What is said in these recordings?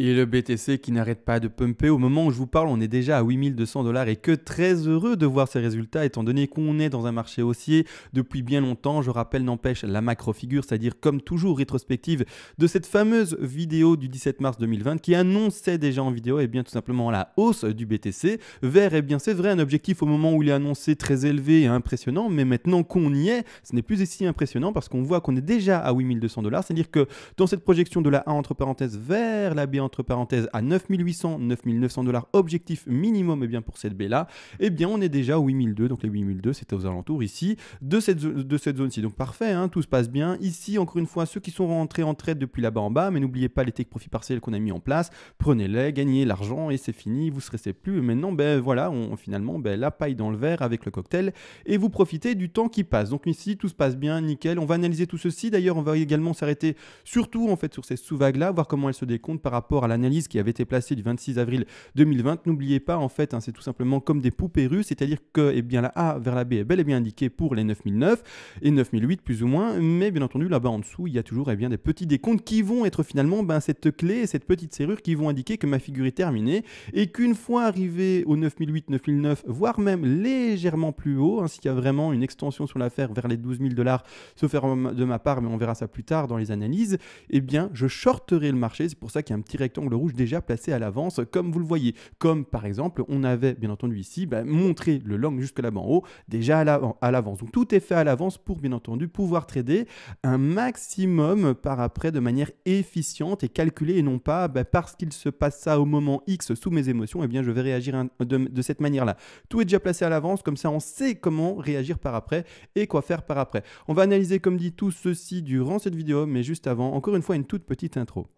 Et le BTC qui n'arrête pas de pumper. Au moment où je vous parle, on est déjà à 8200 dollars et que très heureux de voir ces résultats, étant donné qu'on est dans un marché haussier depuis bien longtemps. Je rappelle, n'empêche, la macro-figure, c'est-à-dire comme toujours rétrospective de cette fameuse vidéo du 17 mars 2020 qui annonçait déjà en vidéo, et eh bien tout simplement la hausse du BTC vers, et eh bien c'est vrai, un objectif au moment où il est annoncé très élevé et impressionnant, mais maintenant qu'on y est, ce n'est plus si impressionnant parce qu'on voit qu'on est déjà à 8200 dollars, c'est-à-dire que dans cette projection de la A entre parenthèses vers la B entre parenthèses à 9800, 9900 dollars objectif minimum et eh bien, pour cette baie là, et eh bien on est déjà à 8002, donc les 8002 c'était aux alentours ici de cette, de cette zone-ci. Donc parfait, hein, tout se passe bien. Ici encore une fois, ceux qui sont rentrés en trade depuis là-bas en bas, mais n'oubliez pas les tech profit partiels qu'on a mis en place, prenez-les, gagnez l'argent et c'est fini, vous ne serez plus. maintenant, ben voilà, on, finalement, ben, la paille dans le verre avec le cocktail et vous profitez du temps qui passe. Donc ici, tout se passe bien, nickel. On va analyser tout ceci. D'ailleurs, on va également s'arrêter surtout en fait sur ces sous-vagues là, voir comment elles se décompte par rapport à l'analyse qui avait été placée du 26 avril 2020. N'oubliez pas, en fait, hein, c'est tout simplement comme des poupées russes, c'est-à-dire que eh bien, la A vers la B est bel et bien indiquée pour les 9009 et 9008 plus ou moins, mais bien entendu, là-bas en dessous, il y a toujours eh bien, des petits décomptes qui vont être finalement ben, cette clé, cette petite serrure qui vont indiquer que ma figure est terminée et qu'une fois arrivé au 9008, 9009, voire même légèrement plus haut, ainsi hein, s'il y a vraiment une extension sur l'affaire vers les 12 000 dollars, sauf de ma part, mais on verra ça plus tard dans les analyses, eh bien, je shorterai le marché. C'est pour ça qu'il y a un petit rectangle rouge déjà placé à l'avance, comme vous le voyez. Comme par exemple, on avait bien entendu ici bah, montré le long jusque là-bas en haut, déjà à l'avance. Donc tout est fait à l'avance pour bien entendu pouvoir trader un maximum par après de manière efficiente et calculée et non pas bah, parce qu'il se passe ça au moment X sous mes émotions, et eh bien je vais réagir de cette manière-là. Tout est déjà placé à l'avance, comme ça on sait comment réagir par après et quoi faire par après. On va analyser comme dit tout ceci durant cette vidéo, mais juste avant, encore une fois une toute petite intro.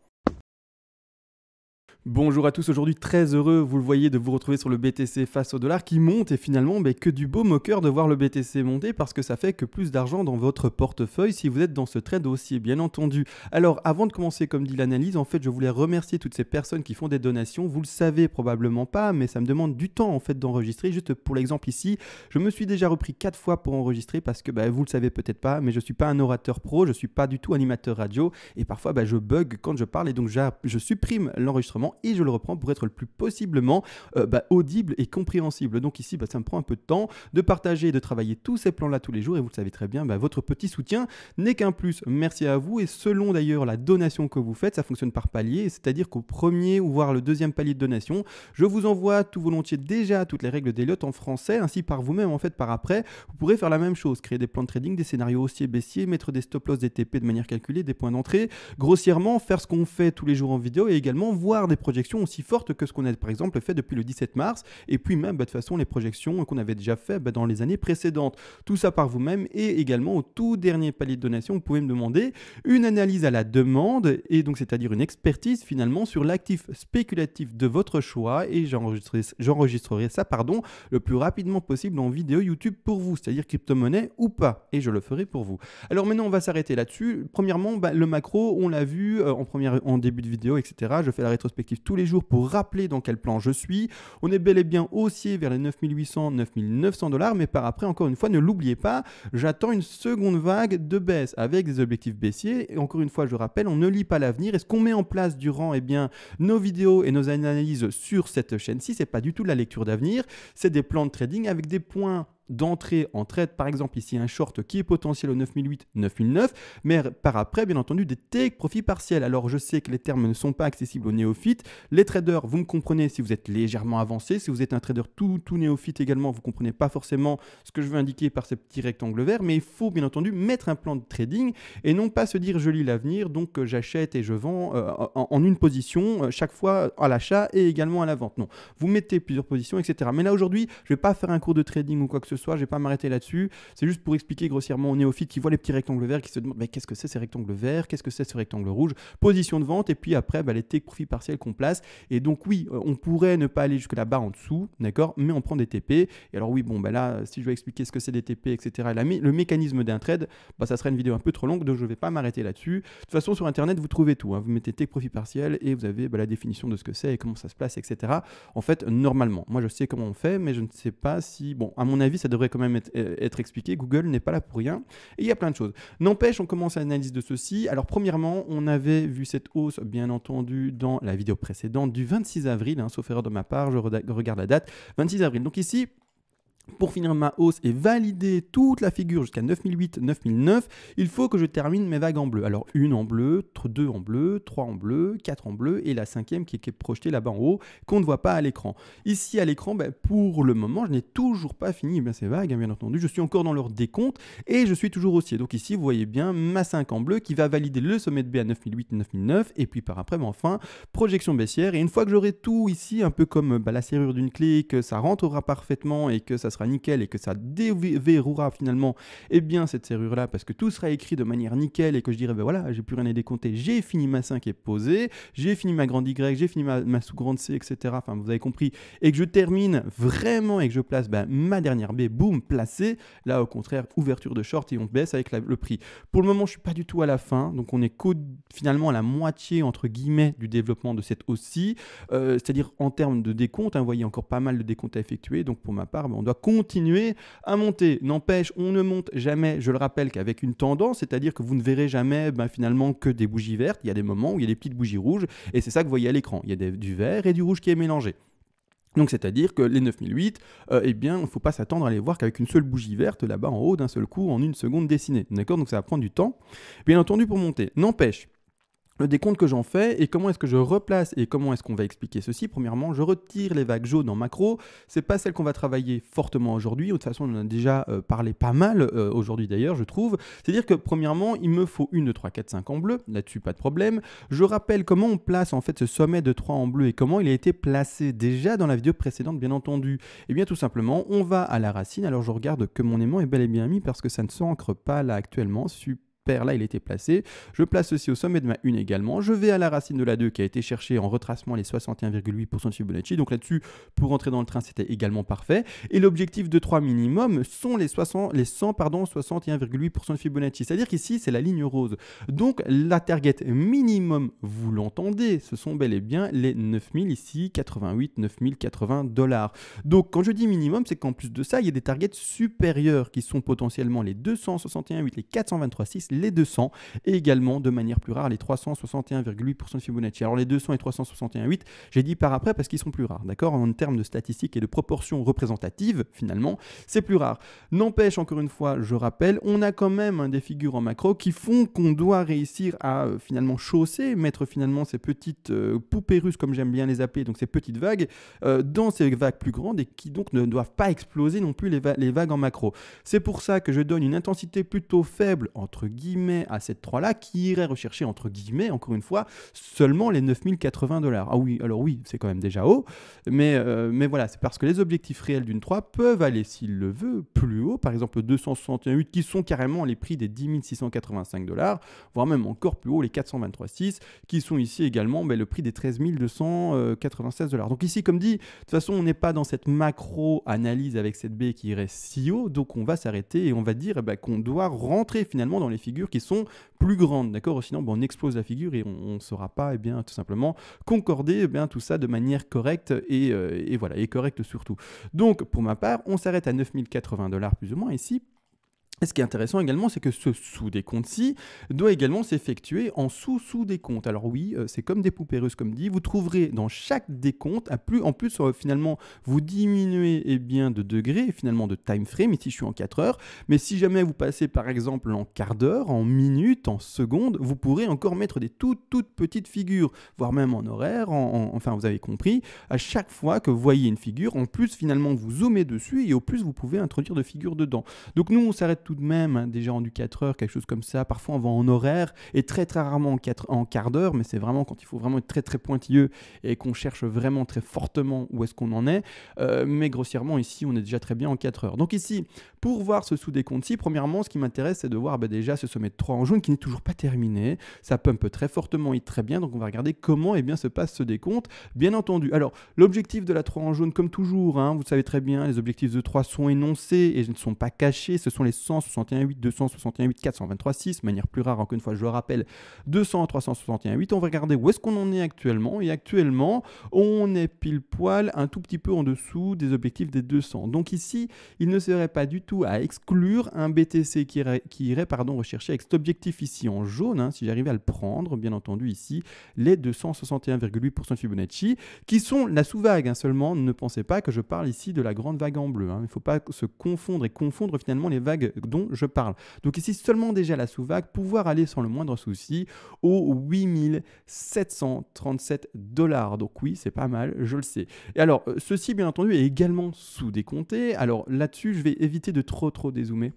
Bonjour à tous, aujourd'hui très heureux, vous le voyez, de vous retrouver sur le BTC face au dollar qui monte et finalement mais que du beau moqueur de voir le BTC monter parce que ça fait que plus d'argent dans votre portefeuille si vous êtes dans ce trade aussi, bien entendu. Alors avant de commencer comme dit l'analyse, en fait je voulais remercier toutes ces personnes qui font des donations, vous le savez probablement pas, mais ça me demande du temps en fait d'enregistrer, juste pour l'exemple ici, je me suis déjà repris 4 fois pour enregistrer parce que bah, vous le savez peut-être pas, mais je suis pas un orateur pro, je suis pas du tout animateur radio et parfois bah, je bug quand je parle et donc je supprime l'enregistrement et je le reprends pour être le plus possiblement euh, bah, audible et compréhensible. Donc ici, bah, ça me prend un peu de temps de partager et de travailler tous ces plans-là tous les jours et vous le savez très bien, bah, votre petit soutien n'est qu'un plus. Merci à vous et selon d'ailleurs la donation que vous faites, ça fonctionne par palier, c'est-à-dire qu'au premier ou voire le deuxième palier de donation, je vous envoie tout volontiers déjà toutes les règles lots en français, ainsi par vous-même en fait par après, vous pourrez faire la même chose, créer des plans de trading, des scénarios haussiers, baissiers, mettre des stop-loss, des TP de manière calculée, des points d'entrée, grossièrement faire ce qu'on fait tous les jours en vidéo et également voir des projections aussi fortes que ce qu'on a par exemple fait depuis le 17 mars, et puis même bah, de façon les projections qu'on avait déjà fait bah, dans les années précédentes. Tout ça par vous-même et également au tout dernier palier de donation, vous pouvez me demander une analyse à la demande, et donc c'est-à-dire une expertise finalement sur l'actif spéculatif de votre choix, et j'enregistrerai ça pardon, le plus rapidement possible en vidéo YouTube pour vous, c'est-à-dire crypto-monnaie ou pas, et je le ferai pour vous. Alors maintenant on va s'arrêter là-dessus. Premièrement, bah, le macro, on l'a vu euh, en, première, en début de vidéo, etc. Je fais la rétrospective tous les jours pour rappeler dans quel plan je suis. On est bel et bien haussier vers les 9800, 9900 dollars, mais par après, encore une fois, ne l'oubliez pas, j'attends une seconde vague de baisse avec des objectifs baissiers. Et encore une fois, je rappelle, on ne lit pas l'avenir. est ce qu'on met en place durant eh bien, nos vidéos et nos analyses sur cette chaîne-ci, c'est pas du tout la lecture d'avenir, c'est des plans de trading avec des points d'entrée en trade, par exemple ici un short qui est potentiel au 9008, 9009, mais par après, bien entendu, des take profits partiels. Alors je sais que les termes ne sont pas accessibles aux néophytes. Les traders, vous me comprenez si vous êtes légèrement avancé, si vous êtes un trader tout, tout néophyte également, vous comprenez pas forcément ce que je veux indiquer par ce petit rectangle vert, mais il faut bien entendu mettre un plan de trading et non pas se dire je lis l'avenir, donc euh, j'achète et je vends euh, en, une position, euh, chaque fois à l'achat et également à la vente. Non, vous mettez plusieurs positions, etc. Mais là aujourd'hui, je vais pas faire un cours de trading ou quoi que ce soit soit. Je vais pas m'arrêter là-dessus. C'est juste pour expliquer grossièrement aux néophytes qui voient les petits rectangles verts, qui se demandent mais qu'est-ce que c'est ces rectangles verts, qu'est-ce que c'est ce rectangle rouge, position de vente, et puis après bah, les TP profit partiel qu'on place. Et donc oui, euh, on pourrait ne pas aller jusque là-bas en dessous, d'accord, mais on prend des TP. Et alors oui, bon bah là, si je vais expliquer ce que c'est des TP, etc. le mécanisme d'un trade, bah, ça serait une vidéo un peu trop longue, donc je vais pas m'arrêter là-dessus. De toute façon, sur internet, vous trouvez tout. Hein. Vous mettez TP profit partiel et vous avez bah, la définition de ce que c'est et comment ça se place, etc. En fait, normalement, moi je sais comment on fait, mais je ne sais pas si, bon, à mon avis, ça devrait quand même euh, être, expliqué. Google n'est pas là pour rien. Et il y a plein de choses. N'empêche, on commence l'analyse de ceci. Alors, premièrement, on avait vu cette hausse, bien entendu, dans la vidéo précédente du 26 avril, hein, sauf erreur de ma part, je regarde la date, 26 avril. Donc ici, pour finir ma hausse et valider toute la figure jusqu'à 9008, 9009, il faut que je termine mes vagues en bleu. Alors une en bleu, deux en bleu, trois en bleu, quatre en bleu et la cinquième qui est projetée là-bas en haut qu'on ne voit pas à l'écran. Ici à l'écran, ben, pour le moment, je n'ai toujours pas fini bien, ces vagues, hein, bien entendu. Je suis encore dans leur décompte et je suis toujours haussier. Donc ici, vous voyez bien ma 5 en bleu qui va valider le sommet de B à 9008, 9009 et puis par après, ben, enfin, projection baissière. Et une fois que j'aurai tout ici, un peu comme ben, la serrure d'une clé, que ça rentrera parfaitement et que ça sera nickel et que ça déverrouera finalement et eh bien, cette serrure-là parce que tout sera écrit de manière nickel et que je dirais, ben voilà, j'ai plus rien à décompter, j'ai fini ma 5 qui est posée, j'ai fini ma grande Y, j'ai fini ma, sous-grande C, etc. Enfin, vous avez compris. Et que je termine vraiment et que je place ben, ma dernière B, boum, placée. Là, au contraire, ouverture de short et on baisse avec le prix. Pour le moment, je suis pas du tout à la fin, donc on est finalement à la moitié, entre guillemets, du développement de cette aussi, euh, c'est-à-dire en termes de décompte, hein, vous voyez encore pas mal de décompte à effectuer, donc pour ma part, ben, on doit continuer à monter. N'empêche, on ne monte jamais, je le rappelle, qu'avec une tendance, c'est-à-dire que vous ne verrez jamais ben, finalement que des bougies vertes. Il y a des moments où il y a des petites bougies rouges, et c'est ça que vous voyez à l'écran. Il y a du vert et du rouge qui est mélangé. Donc c'est-à-dire que les 9008, euh, eh bien, il ne faut pas s'attendre à les voir qu'avec une seule bougie verte là-bas en haut d'un seul coup en une seconde dessinée. D'accord Donc ça va prendre du temps, bien entendu, pour monter. N'empêche, le décompte que j'en fais et comment est-ce que je replace et comment est-ce qu'on va expliquer ceci. Premièrement, je retire les vagues jaunes en macro. C'est pas celle qu'on va travailler fortement aujourd'hui. De toute façon, on en a déjà euh, parlé pas mal euh, aujourd'hui d'ailleurs, je trouve. C'est-à-dire que premièrement, il me faut une, trois, 3, 4, 5 en bleu. Là-dessus, pas de problème. Je rappelle comment on place en fait ce sommet de 3 en bleu et comment il a été placé déjà dans la vidéo précédente, bien entendu. Et eh bien tout simplement, on va à la racine. Alors je regarde que mon aimant est bel et bien mis parce que ça ne s'ancre pas là actuellement. Super là il était placé. Je place ceci au sommet de ma une également. Je vais à la racine de la 2 qui a été cherchée en retracement les 61,8% de Fibonacci. Donc là-dessus, pour entrer dans le train, c'était également parfait. Et l'objectif de 3 minimum sont les, 60, les 100, pardon, 61,8% de Fibonacci. C'est-à-dire qu'ici, c'est la ligne rose. Donc la target minimum, vous l'entendez, ce sont bel et bien les 9000 ici, 88, 9080 dollars. Donc quand je dis minimum, c'est qu'en plus de ça, il y a des targets supérieurs qui sont potentiellement les 261,8, les 423,6, les 200 et également de manière plus rare les 361,8% de Fibonacci. Alors les 200 et 361,8, j'ai dit par après parce qu'ils sont plus rares, d'accord En termes de statistiques et de proportions représentatives, finalement, c'est plus rare. N'empêche, encore une fois, je rappelle, on a quand même des figures en macro qui font qu'on doit réussir à euh, finalement chausser, mettre finalement ces petites euh, poupées russes, comme j'aime bien les appeler, donc ces petites vagues, euh, dans ces vagues plus grandes et qui donc ne doivent pas exploser non plus les, les vagues en macro. C'est pour ça que je donne une intensité plutôt faible, entre guillemets, à cette 3-là qui irait rechercher, entre guillemets, encore une fois, seulement les 9080 dollars. Ah oui, alors oui, c'est quand même déjà haut, mais, euh, mais voilà, c'est parce que les objectifs réels d'une 3 peuvent aller, s'il le veut, plus haut, par exemple 268, qui sont carrément les prix des 10 dollars, voire même encore plus haut, les 423.6 qui sont ici également mais ben, le prix des 13 296 dollars. Donc ici, comme dit, de toute façon, on n'est pas dans cette macro-analyse avec cette baie qui irait si haut, donc on va s'arrêter et on va dire eh ben, qu'on doit rentrer finalement dans les qui sont plus grandes, d'accord Sinon, on explose la figure et on ne saura pas, et eh bien, tout simplement, concorder eh bien, tout ça de manière correcte euh, et, voilà, et correcte surtout. Donc, pour ma part, on s'arrête à 9080 dollars plus ou moins ici ce qui est intéressant également, c'est que ce sous-décompte-ci doit également s'effectuer en sous-sous-décompte. Alors oui, euh, c'est comme des poupées russes, comme dit. Vous trouverez dans chaque décompte, à plus, en plus, euh, finalement, vous diminuez eh bien, de degrés finalement de time frame. Ici, je suis en 4 heures. Mais si jamais vous passez, par exemple, en quart d'heure, en minute, en seconde, vous pourrez encore mettre des toutes, toutes petites figures, voire même en horaire. enfin, vous avez compris. À chaque fois que vous voyez une figure, en plus, finalement, vous zoomez dessus et au plus, vous pouvez introduire de figures dedans. Donc nous, on s'arrête tout de même déjà rendu 4 heures, quelque chose comme ça. Parfois, on va en horaire et très très rarement en, quatre en quart d'heure, mais c'est vraiment quand il faut vraiment être très très pointilleux et qu'on cherche vraiment très fortement où est-ce qu'on en est. Euh, mais grossièrement, ici, on est déjà très bien en 4 heures. Donc ici, pour voir ce sous décompte ci premièrement, ce qui m'intéresse, c'est de voir bah, déjà ce sommet de 3 en jaune qui n'est toujours pas terminé. Ça pumpe très fortement et très bien, donc on va regarder comment eh bien, se passe ce décompte, bien entendu. Alors, l'objectif de la 3 en jaune, comme toujours, hein, vous savez très bien, les objectifs de 3 sont énoncés et ne sont pas cachés. Ce sont les 161, 8, 261, 423, 6, manière plus rare, encore une fois, je le rappelle, 200, 361, 8. On va regarder où est-ce qu'on en est actuellement. Et actuellement, on est pile poil un tout petit peu en dessous des objectifs des 200. Donc ici, il ne serait pas du tout à exclure un BTC qui irait, pardon, rechercher avec cet objectif ici en jaune, hein, si j'arrivais à le prendre, bien entendu ici, les 261,8% de Fibonacci, qui sont la sous-vague hein, seulement. Ne pensez pas que je parle ici de la grande vague en bleu. Hein. Il ne faut pas se confondre et confondre finalement les vagues dont je parle. Donc ici, seulement déjà la sous-vague, pouvoir aller sans le moindre souci aux 8737 dollars. Donc oui, c'est pas mal, je le sais. Et alors, euh, ceci, bien entendu, est également sous-décompté. Alors là-dessus, je vais éviter de trop trop dézoomer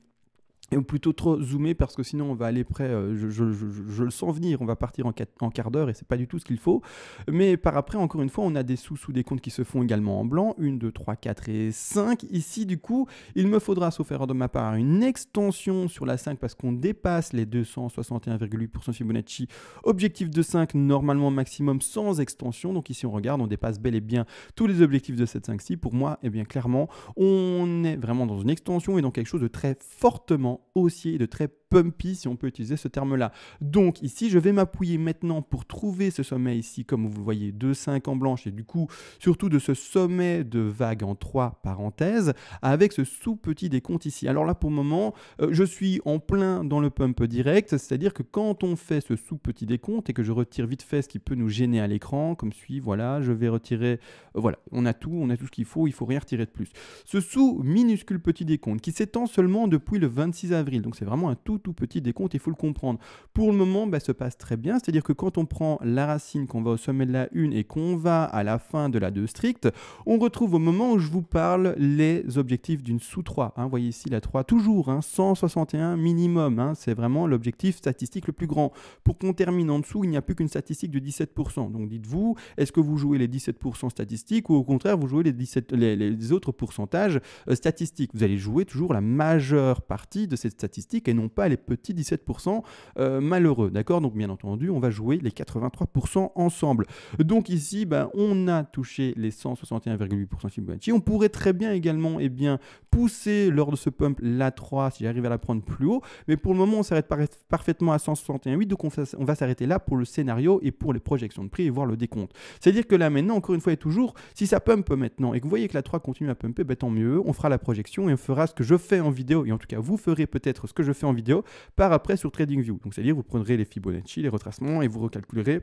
ou plutôt trop zoomer parce que sinon on va aller près, euh, je, le sens venir, on va partir en, en quart d'heure et c'est pas du tout ce qu'il faut. Mais par après, encore une fois, on a des sous sous des comptes qui se font également en blanc, 1, 2, 3, 4 et 5. Ici, du coup, il me faudra, sauf erreur de ma part, une extension sur la 5 parce qu'on dépasse les 261,8% Fibonacci, objectif de 5 normalement maximum sans extension. Donc ici, on regarde, on dépasse bel et bien tous les objectifs de cette 5-ci. Pour moi, et eh bien clairement, on est vraiment dans une extension et dans quelque chose de très fortement aussi de très pumpy, si on peut utiliser ce terme-là. Donc ici, je vais m'appuyer maintenant pour trouver ce sommet ici, comme vous le voyez, 2,5 en blanche, et du coup, surtout de ce sommet de vague en 3 parenthèses, avec ce sous-petit décompte ici. Alors là, pour le moment, euh, je suis en plein dans le pump direct, c'est-à-dire que quand on fait ce sous-petit décompte et que je retire vite fait ce qui peut nous gêner à l'écran, comme suit, voilà, je vais retirer, euh, voilà, on a tout, on a tout ce qu'il faut, il faut rien retirer de plus. Ce sous-minuscule petit décompte qui s'étend seulement depuis le 26 avril, donc c'est vraiment un tout tout petit décompte, il faut le comprendre. Pour le moment, bah, ça se passe très bien, c'est-à-dire que quand on prend la racine, qu'on va au sommet de la 1 et qu'on va à la fin de la 2 stricte, on retrouve au moment où je vous parle les objectifs d'une sous 3. Hein, voyez ici la 3, toujours 161 hein, minimum, hein, c'est vraiment l'objectif statistique le plus grand. Pour qu'on termine en dessous, il n'y a plus qu'une statistique de 17%. Donc dites-vous, est-ce que vous jouez les 17% statistiques ou au contraire vous jouez les, les, autres pourcentages euh, statistiques Vous allez jouer toujours la majeure partie de cette statistique et non pas les les petits 17% euh, malheureux. D'accord Donc bien entendu, on va jouer les 83% ensemble. Donc ici, ben, on a touché les 161,8% Fibonacci. On pourrait très bien également et eh bien, pousser lors de ce pump la 3 si j'arrive à la prendre plus haut. Mais pour le moment, on s'arrête parfaitement à 161,8. Donc on, va s'arrêter là pour le scénario et pour les projections de prix et voir le décompte. C'est-à-dire que là maintenant, encore une fois et toujours, si ça pump maintenant et que vous voyez que la 3 continue à pumper, ben, tant mieux. On fera la projection et on fera ce que je fais en vidéo. Et en tout cas, vous ferez peut-être ce que je fais en vidéo par après sur TradingView. Donc c'est-à-dire vous prendrez les Fibonacci, les retracements et vous recalculerez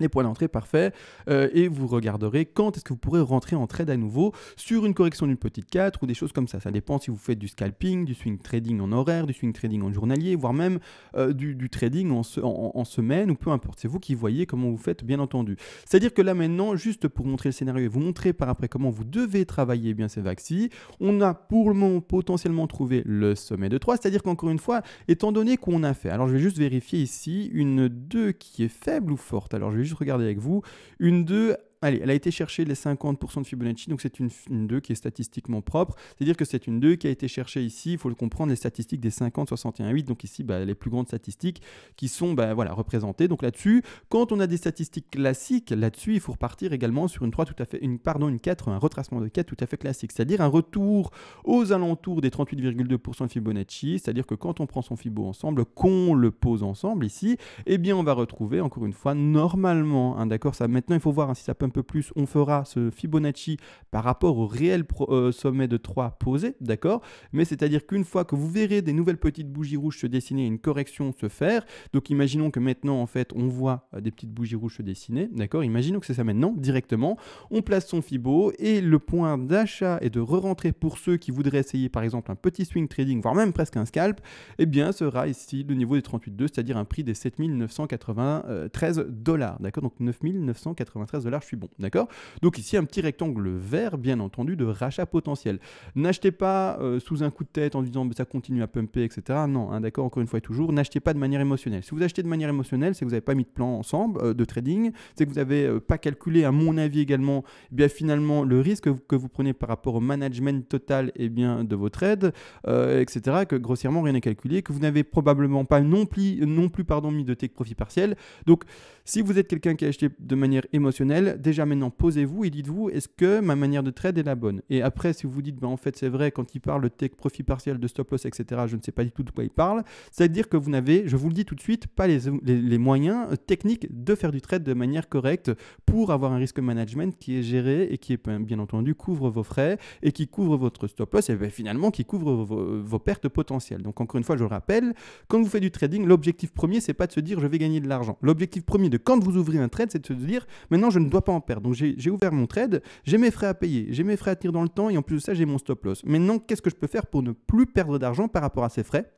les points d'entrée parfaits euh, et vous regarderez quand est-ce que vous pourrez rentrer en trade à nouveau sur une correction d'une petite 4 ou des choses comme ça. Ça dépend si vous faites du scalping, du swing trading en horaire, du swing trading en journalier, voire même euh, du, trading en, semaine ou peu importe. C'est vous qui voyez comment vous faites bien entendu. C'est-à-dire que là maintenant, juste pour montrer le scénario et vous montrer par après comment vous devez travailler eh bien ces vaccins, on a pour le moment potentiellement trouvé le sommet de 3. C'est-à-dire qu'encore une fois, étant donné qu'on a fait, alors je vais juste vérifier ici une 2 qui est faible ou forte. Alors je juste regarder avec vous. Une deux. Allez, elle a été cherchée, les 50% de Fibonacci, donc c'est une, 2 qui est statistiquement propre. C'est-à-dire que c'est une 2 qui a été cherchée ici, il faut le comprendre, les statistiques des 50, 61, 8, donc ici bah, les plus grandes statistiques qui sont bah, voilà, représentées. Donc là-dessus, quand on a des statistiques classiques, là-dessus, il faut repartir également sur une 3 tout à fait, une, pardon, une 4, un retracement de 4 tout à fait classique, c'est-à-dire un retour aux alentours des 38,2% de Fibonacci, c'est-à-dire que quand on prend son Fibo ensemble, qu'on le pose ensemble ici, eh bien on va retrouver encore une fois normalement, hein, d'accord, ça maintenant il faut voir hein, si ça peut peu plus, on fera ce Fibonacci par rapport au réel euh, sommet de 3 posé, d'accord Mais c'est-à-dire qu'une fois que vous verrez des nouvelles petites bougies rouges se dessiner, une correction se faire, donc imaginons que maintenant, en fait, on voit euh, des petites bougies rouges se dessiner, d'accord Imaginons que c'est ça maintenant, directement, on place son Fibo et le point d'achat et de re-rentrée pour ceux qui voudraient essayer, par exemple, un petit swing trading, voire même presque un scalp, eh bien, sera ici le niveau des 38,2, c'est-à-dire un prix des 7993 dollars, d'accord Donc 9993 dollars, je suis bon, d'accord Donc ici, un petit rectangle vert, bien entendu, de rachat potentiel. N'achetez pas euh, sous un coup de tête en disant bah, ça continue à pumper, etc. Non, hein, d'accord, encore une fois et toujours, n'achetez pas de manière émotionnelle. Si vous achetez de manière émotionnelle, c'est que vous n'avez pas mis de plan ensemble euh, de trading, c'est que vous n'avez euh, pas calculé, à mon avis également, eh bien finalement le risque que vous, prenez par rapport au management total et eh bien, de vos trades, etc. Que grossièrement rien n'est calculé, que vous n'avez probablement pas non plus, non plus pardon, mis de take profit partiel. Donc si vous êtes quelqu'un qui a acheté de manière émotionnelle, déjà maintenant, posez-vous et dites-vous, est-ce que ma manière de trade est la bonne Et après, si vous dites, ben, en fait, c'est vrai, quand il parle de tech, profit partiel, de stop loss, etc., je ne sais pas du tout de quoi il parle, c'est-à-dire que vous n'avez, je vous le dis tout de suite, pas les, moyens euh, techniques de faire du trade de manière correcte pour avoir un risque management qui est géré et qui, est, ben, bien entendu, couvre vos frais et qui couvre votre stop loss et ben, finalement qui couvre vos, pertes potentielles. Donc, encore une fois, je le rappelle, quand vous faites du trading, l'objectif premier, c'est pas de se dire je vais gagner de l'argent. L'objectif premier de quand vous ouvrez un trade, c'est de se dire maintenant je ne dois pas en donc j'ai ouvert mon trade, j'ai mes frais à payer, j'ai mes frais à tenir dans le temps et en plus de ça, j'ai mon stop loss. Maintenant, qu'est-ce que je peux faire pour ne plus perdre d'argent par rapport à ces frais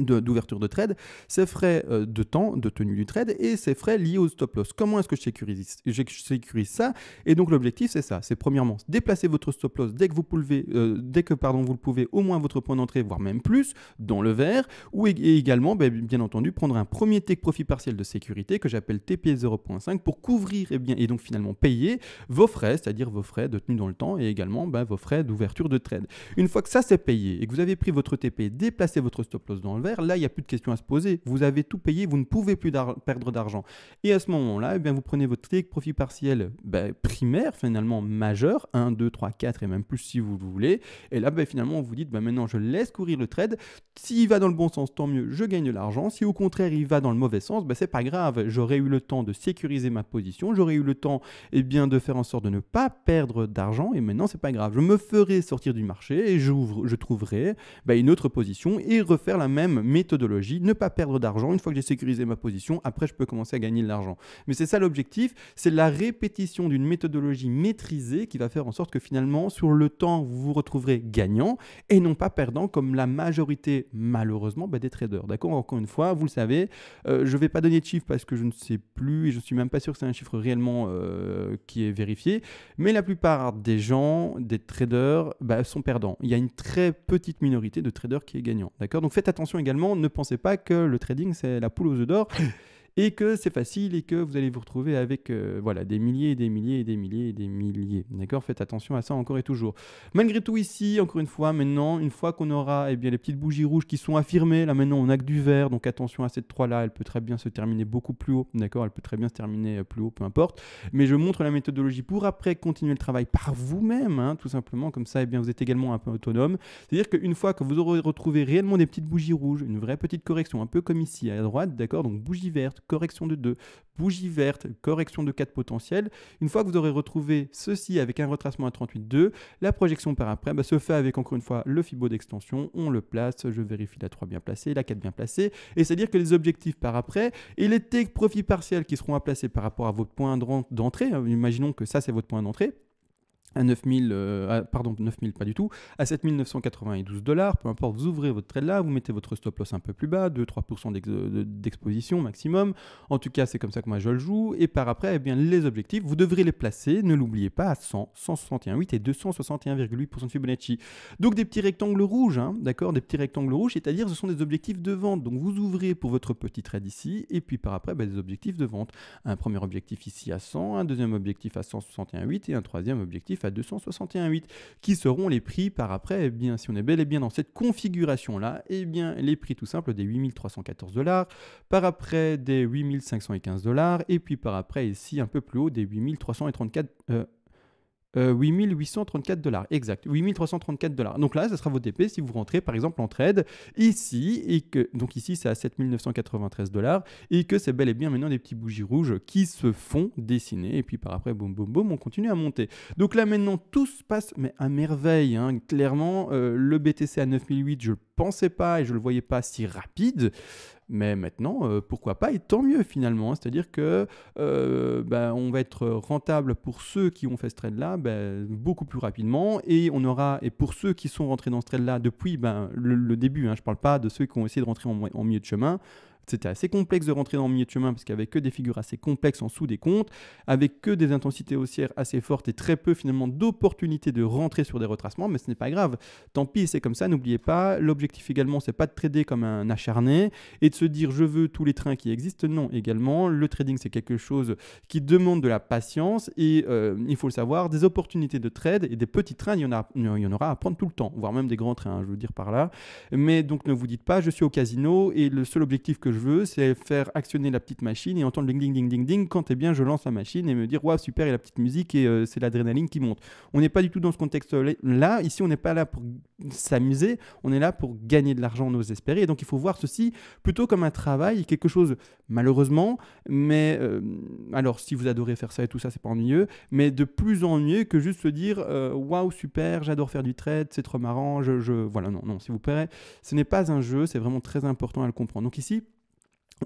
d'ouverture de, trade, ces frais euh, de temps, de tenue du trade et ces frais liés au stop loss. Comment est-ce que je sécurise, je sécurise ça Et donc l'objectif c'est ça, c'est premièrement déplacer votre stop loss dès que vous pouvez, euh, dès que pardon vous le pouvez, au moins votre point d'entrée, voire même plus, dans le vert, ou également bah, bien entendu prendre un premier take profit partiel de sécurité que j'appelle TP 0.5 pour couvrir et eh bien et donc finalement payer vos frais, c'est-à-dire vos frais de tenue dans le temps et également bah, vos frais d'ouverture de trade. Une fois que ça c'est payé et que vous avez pris votre TP, déplacez votre stop loss dans le là, il n'y a plus de questions à se poser. Vous avez tout payé, vous ne pouvez plus perdre d'argent. Et à ce moment-là, eh bien, vous prenez votre trick profit partiel ben, primaire, finalement majeur, 1, 2, 3, 4 et même plus si vous le voulez. Et là, ben, finalement, vous dites, ben, maintenant, je laisse courir le trade. S'il va dans le bon sens, tant mieux, je gagne de l'argent. Si au contraire, il va dans le mauvais sens, ben, c'est pas grave, j'aurais eu le temps de sécuriser ma position, j'aurais eu le temps eh bien, de faire en sorte de ne pas perdre d'argent. Et maintenant, c'est pas grave, je me ferai sortir du marché et je, je trouverai ben, une autre position et refaire la même méthodologie, ne pas perdre d'argent. Une fois que j'ai sécurisé ma position, après, je peux commencer à gagner de l'argent. Mais c'est ça l'objectif, c'est la répétition d'une méthodologie maîtrisée qui va faire en sorte que finalement, sur le temps, vous vous retrouverez gagnant et non pas perdant comme la majorité, malheureusement, bah, des traders. D'accord Encore une fois, vous le savez, euh, je ne vais pas donner de chiffres parce que je ne sais plus et je ne suis même pas sûr que c'est un chiffre réellement euh, qui est vérifié. Mais la plupart des gens, des traders, bah, sont perdants. Il y a une très petite minorité de traders qui est gagnant. D'accord Donc faites attention également, ne pensez pas que le trading, c'est la poule aux œufs d'or. et que c'est facile et que vous allez vous retrouver avec euh, voilà, des milliers et des milliers et des milliers et des milliers. D'accord Faites attention à ça encore et toujours. Malgré tout, ici, encore une fois, maintenant, une fois qu'on aura eh bien, les petites bougies rouges qui sont affirmées, là maintenant on n'a que du vert, donc attention à cette 3-là, elle peut très bien se terminer beaucoup plus haut. D'accord Elle peut très bien se terminer euh, plus haut, peu importe. Mais je montre la méthodologie pour après continuer le travail par vous-même, hein, tout simplement. Comme ça, eh bien, vous êtes également un peu autonome. C'est-à-dire qu'une fois que vous aurez retrouvé réellement des petites bougies rouges, une vraie petite correction, un peu comme ici à droite, d'accord Donc bougie verte, correction de 2, bougie verte, correction de 4 potentiels. Une fois que vous aurez retrouvé ceci avec un retracement à 38,2, la projection par après bah, se fait avec encore une fois le fibo d'extension, on le place, je vérifie la 3 bien placée, la 4 bien placée, et c'est-à-dire que les objectifs par après et les profits partiels qui seront à placer par rapport à votre point d'entrée, hein, imaginons que ça c'est votre point d'entrée, à 9000, euh, pardon, 9000 pas du tout, à 7992 dollars, peu importe, vous ouvrez votre trade là, vous mettez votre stop loss un peu plus bas, 2-3% d'exposition maximum, en tout cas c'est comme ça que moi je le joue, et par après, eh bien, les objectifs, vous devrez les placer, ne l'oubliez pas, à 100, 161,8 et 261,8% de Fibonacci. Donc des petits rectangles rouges, hein, d'accord, des petits rectangles rouges, c'est-à-dire ce sont des objectifs de vente, donc vous ouvrez pour votre petit trade ici, et puis par après, ben, des objectifs de vente. Un premier objectif ici à 100, un deuxième objectif à 161,8 et un troisième objectif à 261,8 qui seront les prix par après. Eh bien, si on est bel et bien dans cette configuration-là, eh bien, les prix tout simples des 8314 dollars, par après des 8515 dollars, et puis par après, ici, un peu plus haut, des 8334 dollars. 8834 euh, dollars, exact, 8334 dollars. Donc là, ça sera votre DP si vous rentrez par exemple en trade ici, et que, donc ici c'est à 7993 dollars, et que c'est bel et bien maintenant des petits bougies rouges qui se font dessiner, et puis par après, boum boum boum, on continue à monter. Donc là maintenant, tout se passe mais à merveille, hein. clairement, euh, le BTC à 9008, je pensais pas et je le voyais pas si rapide. Mais maintenant, euh, pourquoi pas Et tant mieux finalement. Hein. C'est-à-dire que euh, ben, on va être rentable pour ceux qui ont fait ce trade-là ben, beaucoup plus rapidement. Et on aura, et pour ceux qui sont rentrés dans ce trade-là depuis ben le, début, hein, je ne parle pas de ceux qui ont essayé de rentrer en milieu de chemin, c'était assez complexe de rentrer dans le milieu de chemin parce qu'il n'y avait que des figures assez complexes en dessous des comptes, avec que des intensités haussières assez fortes et très peu finalement d'opportunités de rentrer sur des retracements, mais ce n'est pas grave. Tant pis, c'est comme ça, n'oubliez pas. L'objectif également, c'est pas de trader comme un acharné et de se dire je veux tous les trains qui existent. Non, également, le trading, c'est quelque chose qui demande de la patience et euh, il faut le savoir, des opportunités de trade et des petits trains, il y en, a, il y en aura à prendre tout le temps, voire même des grands trains, hein, je veux dire par là. Mais donc ne vous dites pas je suis au casino et le seul objectif que je veux, c'est faire actionner la petite machine et entendre ding ding ding ding ding quand et eh bien je lance la machine et me dire waouh super et la petite musique et euh, c'est l'adrénaline qui monte. On n'est pas du tout dans ce contexte là. Ici, on n'est pas là pour s'amuser, on est là pour gagner de l'argent, nous espérer, Et donc il faut voir ceci plutôt comme un travail, quelque chose malheureusement, mais euh, alors si vous adorez faire ça et tout ça, c'est pas ennuyeux, mais de plus ennuyeux que juste se dire euh, waouh super, j'adore faire du trade, c'est trop marrant, je, voilà non non s'il vous plaît, ce n'est pas un jeu, c'est vraiment très important à le comprendre. Donc ici,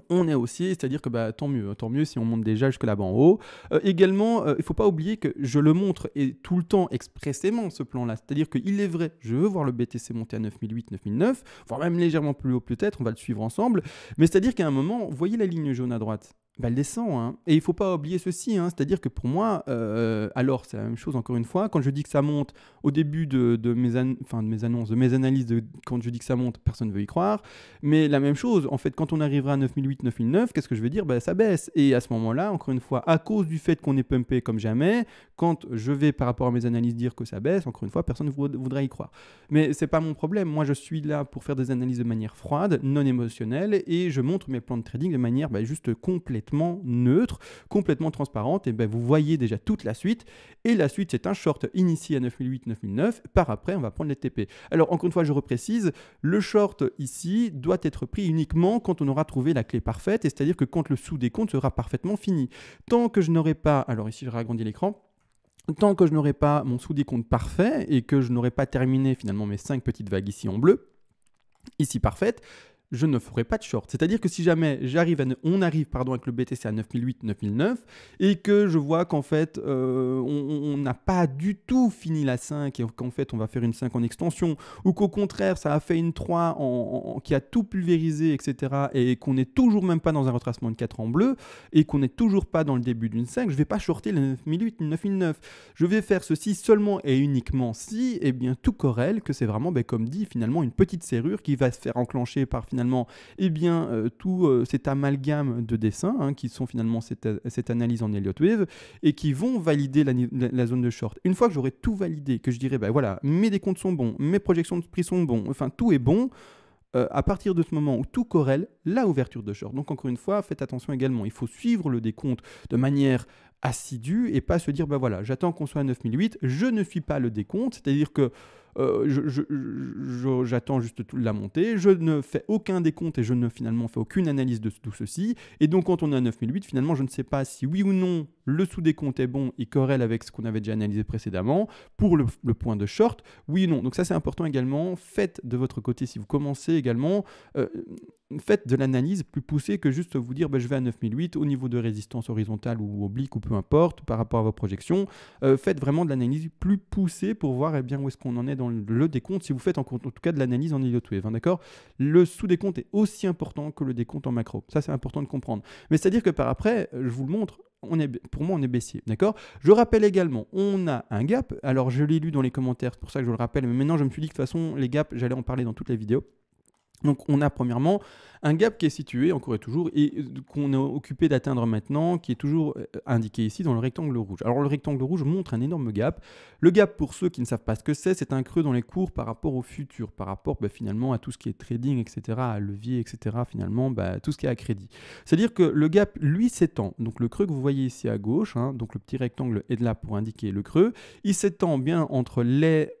on est aussi, c'est-à-dire que bah, tant mieux, tant mieux si on monte déjà jusque là-bas en haut. Euh, également, euh, il ne faut pas oublier que je le montre et tout le temps expressément ce plan-là, c'est-à-dire qu'il est vrai, je veux voir le BTC monter à 9008, 9009, voire même légèrement plus haut peut-être, on va le suivre ensemble, mais c'est-à-dire qu'à un moment, vous voyez la ligne jaune à droite, bah, elle descend. Hein. Et il faut pas oublier ceci, hein, c'est-à-dire que pour moi, euh, alors c'est la même chose encore une fois, quand je dis que ça monte au début de, mes, enfin, de mes annonces, de mes analyses, de... quand je dis que ça monte, personne ne veut y croire. Mais la même chose, en fait, quand on arrivera à 9008, 9009, qu'est-ce que je veux dire bah, Ça baisse. Et à ce moment-là, encore une fois, à cause du fait qu'on est pumpé comme jamais, quand je vais par rapport à mes analyses dire que ça baisse, encore une fois, personne ne voudra y croire. Mais n'est pas mon problème, moi je suis là pour faire des analyses de manière froide, non émotionnelle, et je montre mes plans de trading de manière bah, juste complète complètement neutre, complètement transparente, et ben vous voyez déjà toute la suite. Et la suite, c'est un short initié à 9008-9009. Par après, on va prendre les TP. Alors, encore une fois, je reprécise, le short ici doit être pris uniquement quand on aura trouvé la clé parfaite, et c'est-à-dire que quand le sous-décompte sera parfaitement fini. Tant que je n'aurai pas, alors ici, je agrandi l'écran, tant que je n'aurai pas mon sous-décompte parfait et que je n'aurai pas terminé finalement mes cinq petites vagues ici en bleu, ici parfaite je ne ferai pas de short. C'est-à-dire que si jamais j'arrive à on arrive pardon, avec le BTC à 9008, 9009 et que je vois qu'en fait euh, on n'a pas du tout fini la 5 et qu'en fait on va faire une 5 en extension ou qu'au contraire ça a fait une 3 en, qui a tout pulvérisé, etc. et qu'on n'est toujours même pas dans un retracement de 4 en bleu et qu'on n'est toujours pas dans le début d'une 5, je ne vais pas shorter la 9008, 9009. Je vais faire ceci seulement et uniquement si, et eh bien tout corrèle que c'est vraiment, ben, comme dit, finalement une petite serrure qui va se faire enclencher par finalement finalement eh bien, euh, tout euh, cet amalgame de dessins, hein, qui sont finalement cette, analyse en Elliott Wave, et qui vont valider la, zone de short. Une fois que j'aurai tout validé, que je dirai, ben voilà, mes décomptes sont bons, mes projections de prix sont bons, enfin tout est bon, euh, à partir de ce moment où tout corrèle, la ouverture de short. Donc encore une fois, faites attention également, il faut suivre le décompte de manière assidue et pas se dire, bah voilà, j'attends qu'on soit à 9008, je ne suis pas le décompte, c'est-à-dire que euh, j'attends juste la montée, je ne fais aucun décompte et je ne finalement fais aucune analyse de tout ceci. Et donc quand on est à 9008, finalement, je ne sais pas si oui ou non le sous-décompte est bon et corrèle avec ce qu'on avait déjà analysé précédemment. Pour le, point de short, oui ou non. Donc ça c'est important également. Faites de votre côté, si vous commencez également, euh, faites de l'analyse plus poussée que juste vous dire bah, je vais à 9008 au niveau de résistance horizontale ou oblique ou peu importe par rapport à vos projections. Euh, faites vraiment de l'analyse plus poussée pour voir et eh bien, où est-ce qu'on en est dans le décompte si vous faites en, en tout cas de l'analyse en idiot hein, d'accord le sous-décompte est aussi important que le décompte en macro. Ça, c'est important de comprendre. Mais c'est-à-dire que par après, je vous le montre, on est, pour moi, on est baissier. D'accord Je rappelle également, on a un gap. Alors, je l'ai lu dans les commentaires, c'est pour ça que je le rappelle. Mais maintenant, je me suis dit que de toute façon, les gaps, j'allais en parler dans toutes les vidéos. Donc on a premièrement un gap qui est situé encore et toujours et qu'on est occupé d'atteindre maintenant, qui est toujours euh, indiqué ici dans le rectangle rouge. Alors le rectangle rouge montre un énorme gap. Le gap, pour ceux qui ne savent pas ce que c'est, c'est un creux dans les cours par rapport au futur, par rapport bah, finalement à tout ce qui est trading, etc., à levier, etc., finalement, bah, tout ce qui est à crédit. C'est-à-dire que le gap, lui, s'étend. Donc le creux que vous voyez ici à gauche, hein, donc le petit rectangle est là pour indiquer le creux, il s'étend bien entre les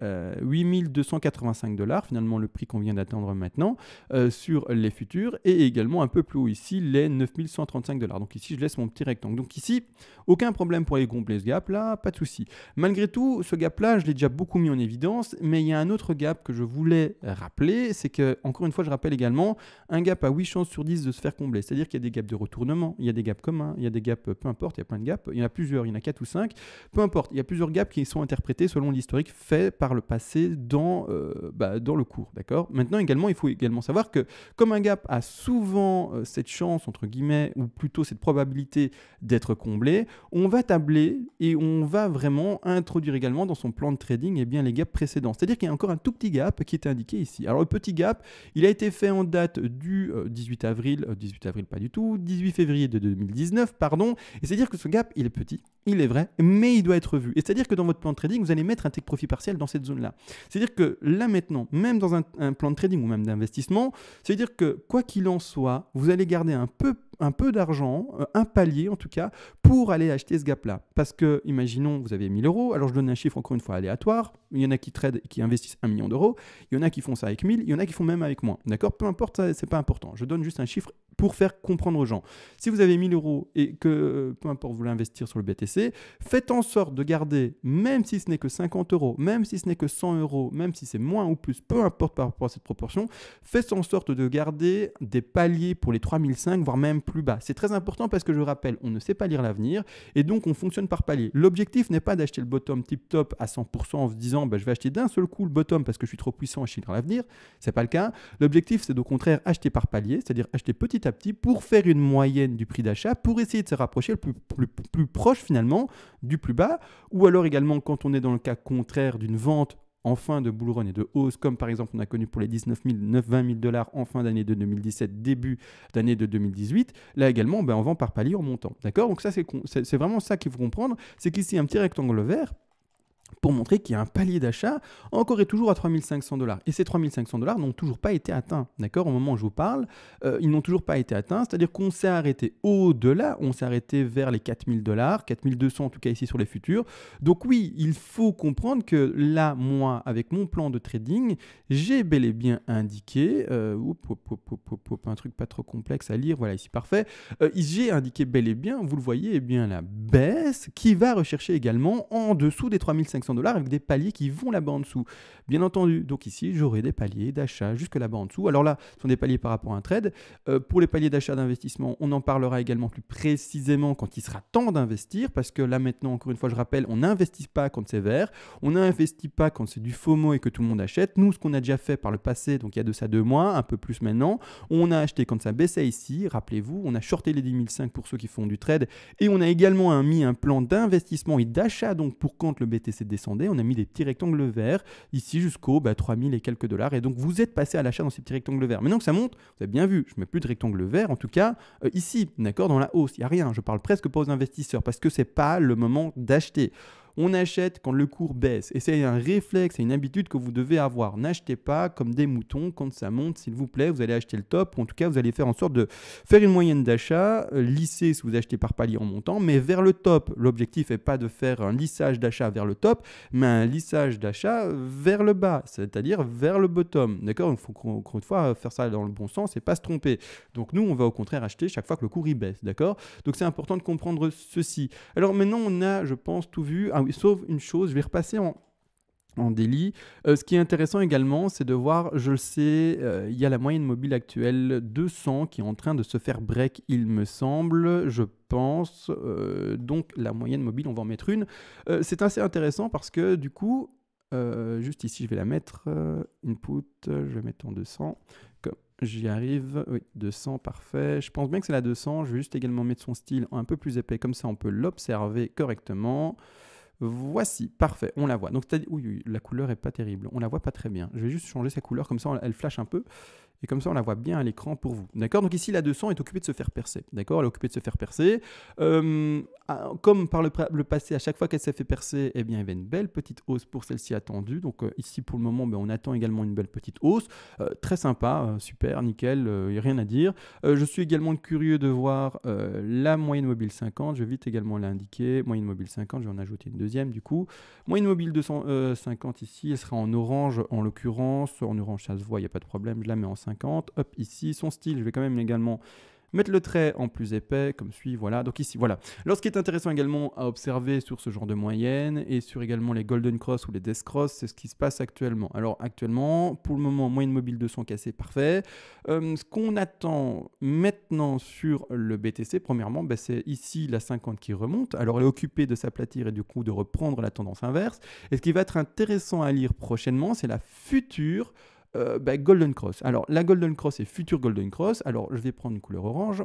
8285 euh, dollars, finalement le prix qu'on vient d'atteindre maintenant, euh, sur les futurs et également un peu plus haut ici les 9135 dollars. Donc ici, je laisse mon petit rectangle. Donc ici, aucun problème pour aller combler ce gap là, pas de souci. Malgré tout, ce gap là, je l'ai déjà beaucoup mis en évidence, mais il y a un autre gap que je voulais rappeler, c'est que, encore une fois, je rappelle également, un gap à 8 chances sur 10 de se faire combler. C'est-à-dire qu'il y a des gaps de retournement, il y a des gaps communs, il y a des gaps, peu importe, il y a plein de gaps, il y en a plusieurs, il y en a 4 ou 5, peu importe, il y a plusieurs gaps qui sont interprétés selon l'historique fait par le passé dans, euh, bah, dans le cours. D'accord Maintenant également, il faut également savoir que comme un gap a souvent euh, cette chance, entre guillemets, ou plutôt cette probabilité d'être comblé, on va tabler et on va vraiment introduire également dans son plan de trading eh bien, les gaps précédents. C'est-à-dire qu'il y a encore un tout petit gap qui est indiqué ici. Alors le petit gap, il a été fait en date du 18 euh, avril, 18 euh, avril pas du tout, 18 février de 2019, pardon, et c'est-à-dire que ce gap, il est petit, il est vrai, mais il doit être vu. Et c'est-à-dire que dans votre plan de trading, vous allez mettre un take profit partiel dans cette zone-là. C'est-à-dire que là maintenant, même dans un, plan de trading ou même d'investissement, c'est-à-dire que quoi qu'il en soit, vous allez garder un peu un peu d'argent, euh, un palier en tout cas, pour aller acheter ce gap-là. Parce que, imaginons, vous avez 1000 euros, alors je donne un chiffre encore une fois aléatoire, il y en a qui trade qui investissent 1 million d'euros, il y en a qui font ça avec 1000, il y en a qui font même avec moins. D'accord Peu importe, c'est pas important. Je donne juste un chiffre pour faire comprendre aux gens. Si vous avez 1000 euros et que, peu importe, vous voulez investir sur le BTC, faites en sorte de garder, même si ce n'est que 50 euros, même si ce n'est que 100 euros, même si c'est moins ou plus, peu importe par rapport à cette proportion, faites en sorte de garder des paliers pour les 3005, voire même plus bas. C'est très important parce que je rappelle, on ne sait pas lire l'avenir et donc on fonctionne par paliers. L'objectif n'est pas d'acheter le bottom tip top à 100% en se disant bah, je vais acheter d'un seul coup le bottom parce que je suis trop puissant et je suis l'avenir. C'est pas le cas. L'objectif, c'est au contraire acheter par palier, c'est-à-dire acheter petit petit pour faire une moyenne du prix d'achat, pour essayer de se rapprocher le plus, proche finalement du plus bas, ou alors également quand on est dans le cas contraire d'une vente en fin de bull et de hausse, comme par exemple on a connu pour les 19 000, 9, 20 000 dollars en fin d'année de 2017, début d'année de 2018, là également, ben, on vend par palier en montant. D'accord Donc ça, c'est vraiment ça qu'il faut comprendre, c'est qu'ici, un petit rectangle vert, pour montrer qu'il y a un palier d'achat encore et toujours à 3500 dollars. Et ces 3500 dollars n'ont toujours pas été atteints, d'accord Au moment où je vous parle, euh, ils n'ont toujours pas été atteints, c'est-à-dire qu'on s'est arrêté au-delà, on s'est arrêté vers les 4000 dollars, 4200 en tout cas ici sur les futurs. Donc oui, il faut comprendre que là, moi, avec mon plan de trading, j'ai bel et bien indiqué, euh, un truc pas trop complexe à lire, voilà ici parfait, euh, j'ai indiqué bel et bien, vous le voyez, eh bien la baisse qui va rechercher également en dessous des 3500 dollars avec des paliers qui vont là-bas en dessous. Bien entendu, donc ici, j'aurai des paliers d'achat jusque là-bas en dessous. Alors là, ce sont des paliers par rapport à un trade. Euh, pour les paliers d'achat d'investissement, on en parlera également plus précisément quand il sera temps d'investir, parce que là maintenant, encore une fois, je rappelle, on n'investit pas quand c'est vert, on n'investit pas quand c'est du FOMO et que tout le monde achète. Nous, ce qu'on a déjà fait par le passé, donc il y a de ça deux mois, un peu plus maintenant, on a acheté quand ça baissait ici, rappelez-vous, on a shorté les 10 500 pour ceux qui font du trade, et on a également mis un plan d'investissement et d'achat donc pour quand le BTC on a mis des petits rectangles verts ici jusqu'au 3000 bah, et quelques dollars. Et donc vous êtes passé à l'achat dans ces petits rectangles verts. Maintenant que ça monte, vous avez bien vu, je mets plus de rectangle vert en tout cas euh, ici, d'accord, dans la hausse, il n'y a rien. Je parle presque pas aux investisseurs parce que ce n'est pas le moment d'acheter. On achète quand le cours baisse. Et c'est un réflexe, c'est une habitude que vous devez avoir. N'achetez pas comme des moutons quand ça monte, s'il vous plaît. Vous allez acheter le top, en tout cas, vous allez faire en sorte de faire une moyenne d'achat, euh, lisser si vous achetez par palier en montant, mais vers le top. L'objectif n'est pas de faire un lissage d'achat vers le top, mais un lissage d'achat vers le bas, c'est-à-dire vers le bottom. D'accord Il faut encore une fois euh, faire ça dans le bon sens et pas se tromper. Donc nous, on va au contraire acheter chaque fois que le cours y baisse. D'accord Donc c'est important de comprendre ceci. Alors maintenant, on a, je pense, tout vu. Ah sauf une chose, je vais repasser en, en délit. Euh, ce qui est intéressant également, c'est de voir, je le sais, euh, il y a la moyenne mobile actuelle 200 qui est en train de se faire break, il me semble. Je pense, euh, donc la moyenne mobile, on va en mettre une. c'est assez intéressant parce que du coup, juste ici, je vais la mettre, input, je vais mettre en 200, comme j'y arrive, oui, 200, parfait. Je pense bien que c'est la 200, je vais juste également mettre son style un peu plus épais, comme ça on peut l'observer correctement. Voici, parfait, on la voit. Donc, oui, oui, la couleur est pas terrible, on la voit pas très bien. Je vais juste changer sa couleur, comme ça elle flash un peu et comme ça on la voit bien à l'écran pour vous. D'accord Donc ici la 200 est occupée de se faire percer. D'accord Elle est occupée de se faire percer. Euh, ah, comme par le, passé, à chaque fois qu'elle s'est fait percer, eh bien il y avait une belle petite hausse pour celle-ci attendue. Donc euh, ici pour le moment, ben, on attend également une belle petite hausse. Euh, très sympa, super, nickel, il a rien à dire. je suis également curieux de voir la moyenne mobile 50. Je vais vite également l'indiquer. Moyenne mobile 50, je vais en ajouter une deuxième du coup. Moyenne mobile 250 ici, elle sera en orange en l'occurrence. En orange, ça se voit, il n'y a pas de problème. Je la mets en 50. 50. Hop, ici, son style, je vais quand même également mettre le trait en plus épais, comme suit, voilà. Donc ici, voilà. Alors ce qui est intéressant également à observer sur ce genre de moyenne et sur également les Golden Cross ou les Death Cross, c'est ce qui se passe actuellement. Alors actuellement, pour le moment, moyenne mobile 200 cassé, parfait. Euh, ce qu'on attend maintenant sur le BTC, premièrement, ben, c'est ici la 50 qui remonte. Alors elle est occupée de s'aplatir et du coup de reprendre la tendance inverse. Et ce qui va être intéressant à lire prochainement, c'est la future euh, bah, Golden Cross. Alors, la Golden Cross et future Golden Cross. Alors, je vais prendre une couleur orange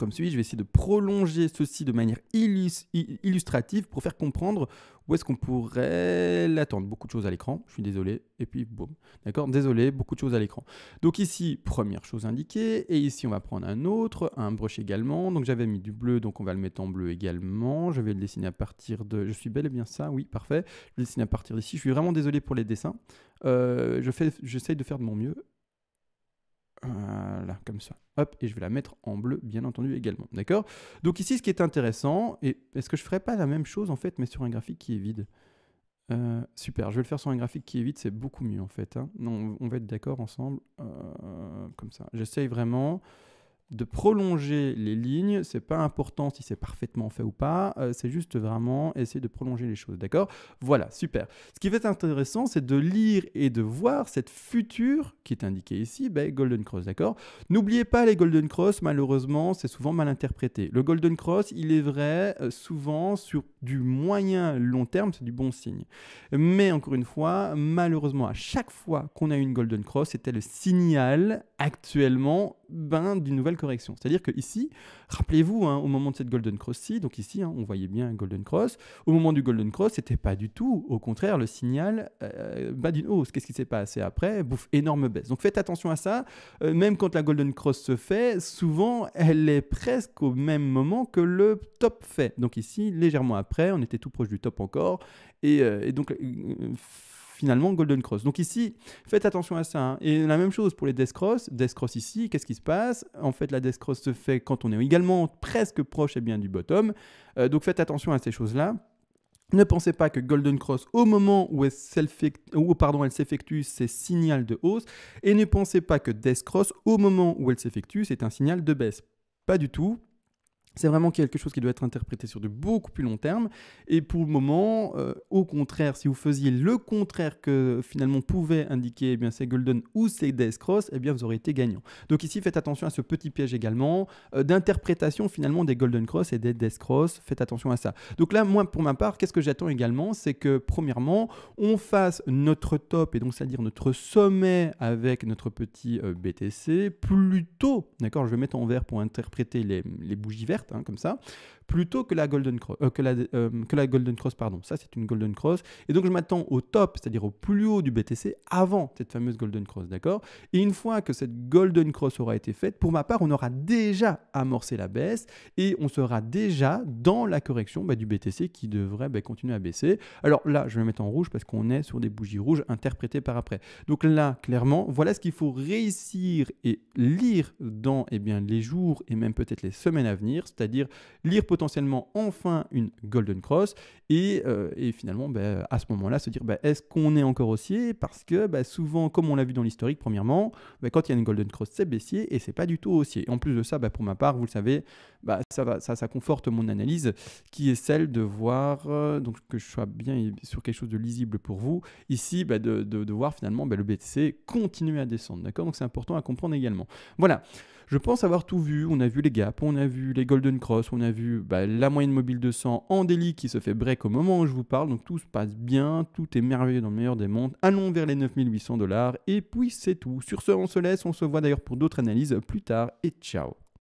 comme celui, je vais essayer de prolonger ceci de manière illustrative pour faire comprendre où est-ce qu'on pourrait l'attendre. Beaucoup de choses à l'écran, je suis désolé, et puis boum. D'accord Désolé, beaucoup de choses à l'écran. Donc ici, première chose indiquée, et ici on va prendre un autre, un brush également. Donc j'avais mis du bleu, donc on va le mettre en bleu également. Je vais le dessiner à partir de... Je suis bel et bien ça, oui, parfait. Je vais le dessiner à partir d'ici. Je suis vraiment désolé pour les dessins. Euh, J'essaye de faire de mon mieux. Voilà, comme ça. Hop, et je vais la mettre en bleu, bien entendu, également. D'accord Donc ici, ce qui est intéressant, et est-ce que je ne ferais pas la même chose, en fait, mais sur un graphique qui est vide euh, super, je vais le faire sur un graphique qui est vide, c'est beaucoup mieux en fait. Hein. Non, on va être d'accord ensemble, euh, comme ça. J'essaye vraiment de prolonger les lignes, c'est pas important si c'est parfaitement fait ou pas, euh, c'est juste vraiment essayer de prolonger les choses, d'accord Voilà, super. Ce qui va être intéressant, c'est de lire et de voir cette future qui est indiquée ici, ben, Golden Cross, d'accord N'oubliez pas les Golden Cross, malheureusement, c'est souvent mal interprété. Le Golden Cross, il est vrai euh, souvent sur du moyen long terme, c'est du bon signe. Mais encore une fois, malheureusement, à chaque fois qu'on a eu une Golden Cross, c'était le signal actuellement ben, d'une nouvelle correction. C'est-à-dire que ici, rappelez-vous, hein, au moment de cette Golden Cross-ci, donc ici, hein, on voyait bien Golden Cross, au moment du Golden Cross, c'était pas du tout, au contraire, le signal euh, d'une hausse. Qu'est-ce qui s'est passé après Bouffe, énorme baisse. Donc faites attention à ça, euh, même quand la Golden Cross se fait, souvent, elle est presque au même moment que le top fait. Donc ici, légèrement après, on était tout proche du top encore, et, euh, et donc finalement Golden Cross. Donc ici, faites attention à ça. Hein. Et la même chose pour les Death Cross. Death Cross ici, qu'est-ce qui se passe En fait, la Death Cross se fait quand on est également presque proche et eh bien, du bottom. Euh, donc faites attention à ces choses-là. Ne pensez pas que Golden Cross, au moment où elle s'effectue, c'est signal de hausse. Et ne pensez pas que Death Cross, au moment où elle s'effectue, c'est un signal de baisse. Pas du tout, c'est vraiment quelque chose qui doit être interprété sur de beaucoup plus long terme. Et pour le moment, euh, au contraire, si vous faisiez le contraire que finalement pouvait indiquer eh bien Golden ou ces Death Cross, eh bien vous auriez été gagnant. Donc ici, faites attention à ce petit piège également euh, d'interprétation finalement des Golden Cross et des Death Cross. Faites attention à ça. Donc là, moi pour ma part, qu'est-ce que j'attends également, c'est que premièrement, on fasse notre top et donc c'est-à-dire notre sommet avec notre petit euh, BTC plutôt, d'accord Je vais mettre en vert pour interpréter les bougies vertes Hein, comme ça, plutôt que la Golden Cross. Euh, que, la, euh, que la Golden Cross, pardon. Ça, c'est une Golden Cross. Et donc, je m'attends au top, c'est-à-dire au plus haut du BTC avant cette fameuse Golden Cross, d'accord Et une fois que cette Golden Cross aura été faite, pour ma part, on aura déjà amorcé la baisse et on sera déjà dans la correction bah, du BTC qui devrait bah, continuer à baisser. Alors là, je vais mettre en rouge parce qu'on est sur des bougies rouges interprétées par après. Donc là, clairement, voilà ce qu'il faut réussir et lire dans et eh bien, les jours et même peut-être les semaines à venir, c'est-à-dire lire potentiellement potentiellement enfin une Golden Cross et, euh, finalement bah, à ce moment-là se dire bah, est-ce qu'on est encore haussier parce que bah, souvent comme on l'a vu dans l'historique premièrement quand il y a une Golden Cross c'est baissier et c'est pas du tout haussier en plus de ça pour ma part vous le savez ça, va, ça, conforte mon analyse qui est celle de voir euh, donc que je sois bien sur quelque chose de lisible pour vous ici de, de, voir finalement le BTC continuer à descendre d'accord donc c'est important à comprendre également voilà je pense avoir tout vu. On a vu les gaps, on a vu les Golden Cross, on a vu bah, la moyenne mobile de 100 en délit qui se fait break au moment où je vous parle. Donc tout se passe bien, tout est merveilleux dans le meilleur des mondes. Allons vers les 9800 dollars. Et puis c'est tout. Sur ce, on se laisse. On se voit d'ailleurs pour d'autres analyses plus tard. Et ciao